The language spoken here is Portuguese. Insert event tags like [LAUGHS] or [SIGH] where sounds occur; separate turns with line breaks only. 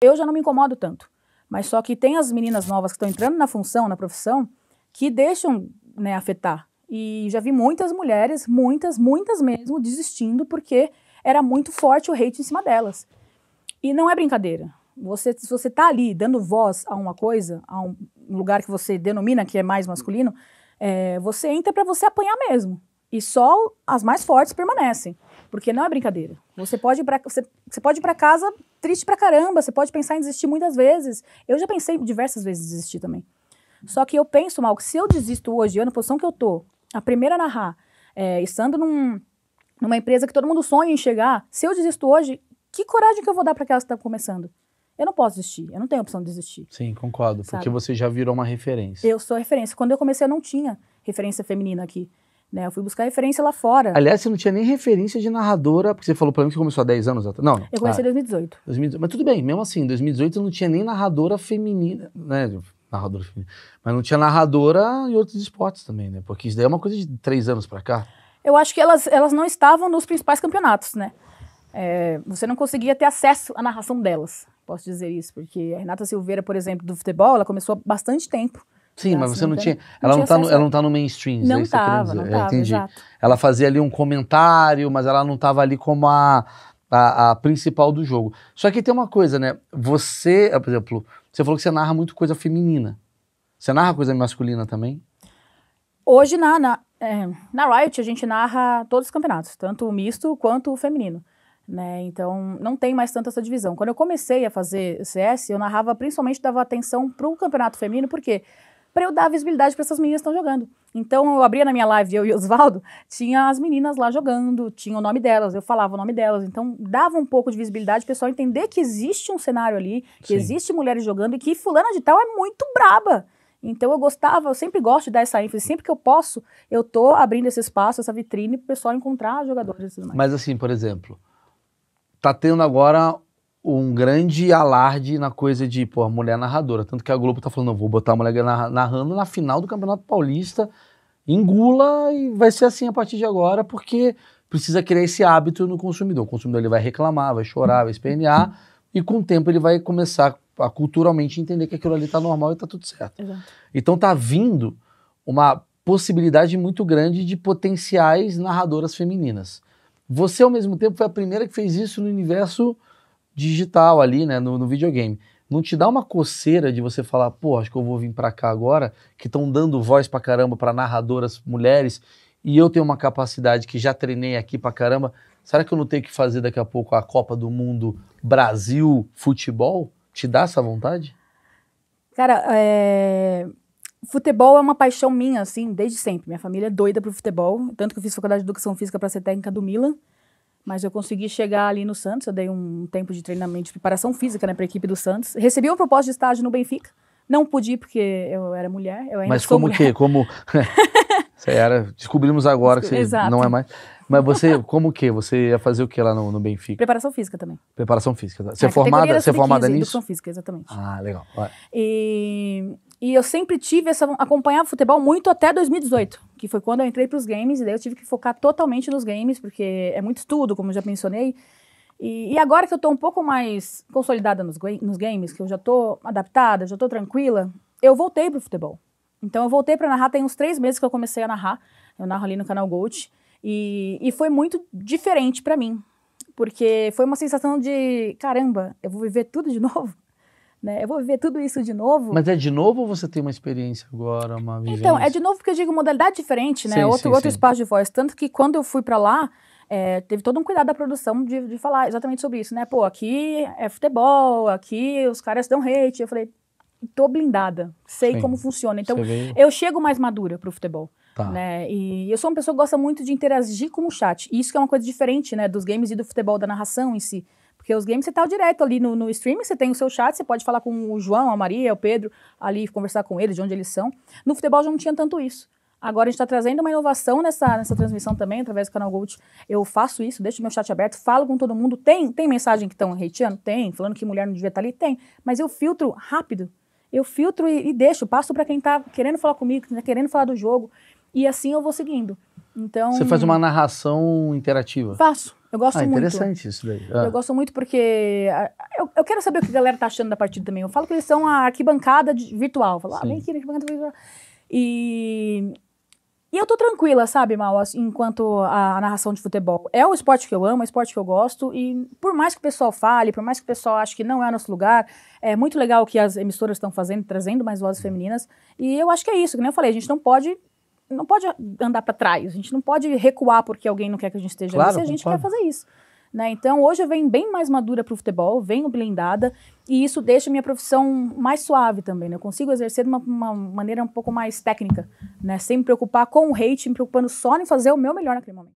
Eu já não me incomodo tanto. Mas só que tem as meninas novas que estão entrando na função, na profissão, que deixam né, afetar. E já vi muitas mulheres, muitas, muitas mesmo, desistindo porque era muito forte o hate em cima delas. E não é brincadeira. Você, se você está ali dando voz a uma coisa, a um lugar que você denomina que é mais masculino, é, você entra para você apanhar mesmo. E só as mais fortes permanecem. Porque não é brincadeira. Você pode ir para você, você pode ir para casa triste pra caramba, você pode pensar em desistir muitas vezes. Eu já pensei diversas vezes em desistir também. Só que eu penso mal que se eu desisto hoje, eu na posição que eu tô, a primeira a narrar, é, estando num, numa empresa que todo mundo sonha em chegar, se eu desisto hoje, que coragem que eu vou dar para aquelas que estão tá começando? Eu não posso desistir, eu não tenho opção de desistir.
Sim, concordo, sabe? porque você já virou uma referência.
Eu sou referência. Quando eu comecei, eu não tinha referência feminina aqui. Né? Eu fui buscar referência lá fora. Aliás,
você não tinha nem referência de narradora, porque você falou para mim que começou há 10 anos atrás. Não, Eu comecei em 2018. Ah, 2018. Mas tudo bem, mesmo assim, em 2018 eu não tinha nem narradora feminina, né? Narradora feminina. Mas não tinha narradora em outros esportes também, né? Porque isso daí é uma coisa de 3 anos para cá.
Eu acho que elas, elas não estavam nos principais campeonatos, né? É, você não conseguia ter acesso à narração delas. Posso dizer isso, porque a Renata Silveira, por exemplo, do futebol, ela começou há bastante tempo. Sim, mas você não tinha. Ela não, não, tá no, ela não tá
no mainstream. Não tá estava, não é, entendi. Exato. Ela fazia ali um comentário, mas ela não estava ali como a, a, a, principal do jogo. Só que tem uma coisa, né? Você, ah, por exemplo, você falou que você narra muito coisa feminina. Você narra coisa masculina também?
Hoje na, na, é, na Riot a gente narra todos os campeonatos, tanto o misto quanto o feminino. Né? Então não tem mais tanta essa divisão. Quando eu comecei a fazer CS, eu narrava principalmente dava atenção para o campeonato feminino, porque quê? para eu dar visibilidade para essas meninas que estão jogando. Então eu abria na minha live, eu e Oswaldo, [LAUGHS] tinha as meninas lá jogando, tinha o nome delas, eu falava o nome delas. Então dava um pouco de visibilidade o pessoal entender que existe um cenário ali, que Sim. existe mulheres jogando e que fulana de tal é muito braba. Então eu gostava, eu sempre gosto de dar essa ênfase, sempre que eu posso, eu tô abrindo esse espaço, essa vitrine para o pessoal encontrar jogadores.
Mas assim, por exemplo, tá tendo agora um grande alarde na coisa de, pô, mulher é narradora. Tanto que a Globo tá falando, vou botar a mulher narrando na final do Campeonato Paulista, engula e vai ser assim a partir de agora, porque precisa criar esse hábito no consumidor. O consumidor ele vai reclamar, vai chorar, vai espernear, e com o tempo ele vai começar a culturalmente entender que aquilo ali tá normal e tá tudo certo. Exato. Então tá vindo uma possibilidade muito grande de potenciais narradoras femininas. Você, ao mesmo tempo, foi a primeira que fez isso no universo digital ali, né, no, no videogame. Não te dá uma coceira de você falar, pô, acho que eu vou vir para cá agora, que estão dando voz pra caramba para narradoras mulheres, e eu tenho uma capacidade que já treinei aqui pra caramba. Será que eu não tenho que fazer daqui a pouco a Copa do Mundo Brasil futebol? Te dá essa vontade?
Cara, é... futebol é uma paixão minha, assim, desde sempre. Minha família é doida pro futebol, tanto que eu fiz faculdade de educação física para ser técnica do Milan. Mas eu consegui chegar ali no Santos, eu dei um tempo de treinamento de preparação física né, para a equipe do Santos. Recebi uma proposta de estágio no Benfica. Não pude ir porque eu era mulher, eu ainda Mas sou como que?
Como. [LAUGHS] você era. Descobrimos agora Descobri... que você Exato. não é mais. Mas você, como que? Você ia fazer o que lá no, no Benfica?
Preparação física também.
Preparação física. Tá. É ah, você é formada, você é formada nisso? Preparação
física, exatamente. Ah, legal. Vai. E e eu sempre tive essa. acompanhava futebol muito até 2018, que foi quando eu entrei para os games, e daí eu tive que focar totalmente nos games, porque é muito estudo, como já mencionei. E, e agora que eu estou um pouco mais consolidada nos, nos games, que eu já estou adaptada, já estou tranquila, eu voltei para o futebol. Então eu voltei para narrar tem uns três meses que eu comecei a narrar. Eu narro ali no canal Gold. E, e foi muito diferente para mim, porque foi uma sensação de: caramba, eu vou viver tudo de [LAUGHS] novo? Né? Eu vou viver tudo isso de novo. Mas
é de novo ou você tem uma experiência agora, uma vivência? Então, é
de novo porque eu digo modalidade diferente, né? Sim, outro sim, outro sim. espaço de voz. Tanto que quando eu fui para lá, é, teve todo um cuidado da produção de, de falar exatamente sobre isso, né? Pô, aqui é futebol, aqui os caras dão hate. Eu falei, tô blindada, sei Sim. como funciona. Então, eu chego mais madura pro futebol. Tá. Né? E eu sou uma pessoa que gosta muito de interagir com o chat. E isso que é uma coisa diferente, né? Dos games e do futebol, da narração em si. Porque os games você tá direto ali no, no streaming, você tem o seu chat, você pode falar com o João, a Maria, o Pedro, ali conversar com eles, de onde eles são. No futebol já não tinha tanto isso. Agora a gente está trazendo uma inovação nessa, nessa transmissão também, através do canal Gold. Eu faço isso, deixo meu chat aberto, falo com todo mundo. Tem, tem mensagem que estão hateando? Tem. Falando que mulher não devia estar tá ali? Tem. Mas eu filtro rápido. Eu filtro e, e deixo, passo para quem está querendo falar comigo, tá querendo falar do jogo. E assim eu vou seguindo. Então. Você faz uma
narração interativa?
Faço. Eu gosto ah, muito. interessante
isso daí. Ah. Eu gosto
muito porque ah, eu, eu, quero saber o que a galera tá achando da partida também. Eu falo que eles são a arquibancada de, virtual. Eu falo, ah, vem aqui na arquibancada virtual. E, e eu tô tranquila, sabe, Mal, enquanto a, a, narração de futebol. É o esporte que eu amo, é o esporte que eu gosto. E por mais que o pessoal fale, por mais que o pessoal ache que não é nosso lugar, é muito legal o que as emissoras estão fazendo, trazendo mais vozes femininas. E eu acho que é isso, que nem eu falei, a gente não pode não pode andar para trás, a gente não pode recuar porque alguém não quer que a gente esteja claro, ali se a gente concordo. quer fazer isso. Né? Então, hoje eu venho bem mais madura para o futebol, venho blindada, e isso deixa minha profissão mais suave também. Né? Eu consigo exercer de uma, uma, maneira um pouco mais técnica, né? sem me preocupar com o hate, me preocupando só em fazer o meu melhor naquele momento.